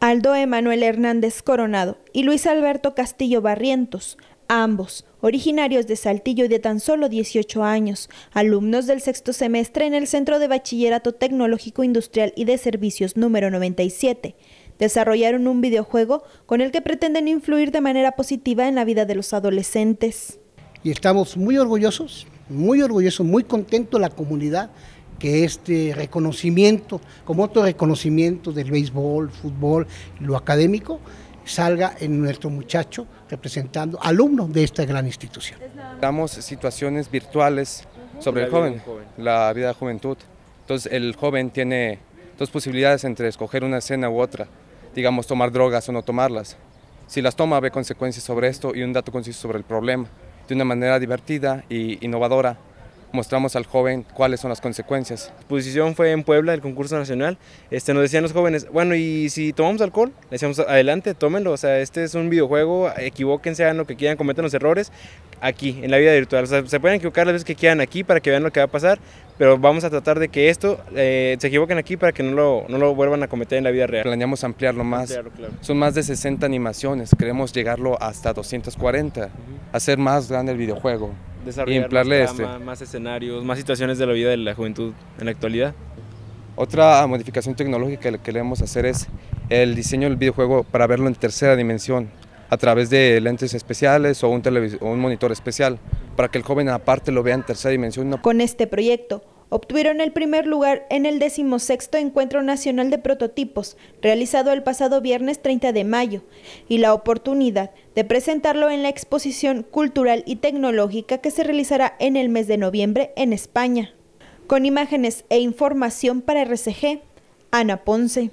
Aldo Emanuel Hernández Coronado y Luis Alberto Castillo Barrientos, ambos originarios de Saltillo y de tan solo 18 años, alumnos del sexto semestre en el Centro de Bachillerato Tecnológico Industrial y de Servicios número 97, desarrollaron un videojuego con el que pretenden influir de manera positiva en la vida de los adolescentes. Y estamos muy orgullosos, muy orgullosos, muy contentos la comunidad que este reconocimiento, como otro reconocimiento del béisbol, fútbol, lo académico, salga en nuestro muchacho representando alumnos de esta gran institución. Damos situaciones virtuales sobre el joven, la vida de juventud. Entonces el joven tiene dos posibilidades entre escoger una escena u otra, digamos tomar drogas o no tomarlas. Si las toma ve consecuencias sobre esto y un dato conciso sobre el problema, de una manera divertida e innovadora mostramos al joven cuáles son las consecuencias. La exposición fue en Puebla, el concurso nacional. Este, nos decían los jóvenes, bueno, y si tomamos alcohol, decíamos, adelante, tómenlo. O sea, este es un videojuego, equivóquense, hagan lo que quieran, cometen los errores aquí, en la vida virtual. O sea, se pueden equivocar las veces que quieran aquí para que vean lo que va a pasar, pero vamos a tratar de que esto eh, se equivoquen aquí para que no lo, no lo, vuelvan a cometer en la vida real. Planeamos ampliarlo más. Son más de 60 animaciones, queremos llegarlo hasta 240, hacer más grande el videojuego desarrollar este. más, escenarios, más situaciones de la vida de la juventud en la actualidad. Otra modificación tecnológica que le hacer es el diseño del videojuego para verlo en tercera dimensión a través de lentes especiales o un, o un monitor especial para que el joven aparte lo vea en tercera dimensión. Con este proyecto, obtuvieron el primer lugar en el 16 Encuentro Nacional de Prototipos, realizado el pasado viernes 30 de mayo, y la oportunidad de presentarlo en la exposición cultural y tecnológica que se realizará en el mes de noviembre en España. Con imágenes e información para RCG, Ana Ponce.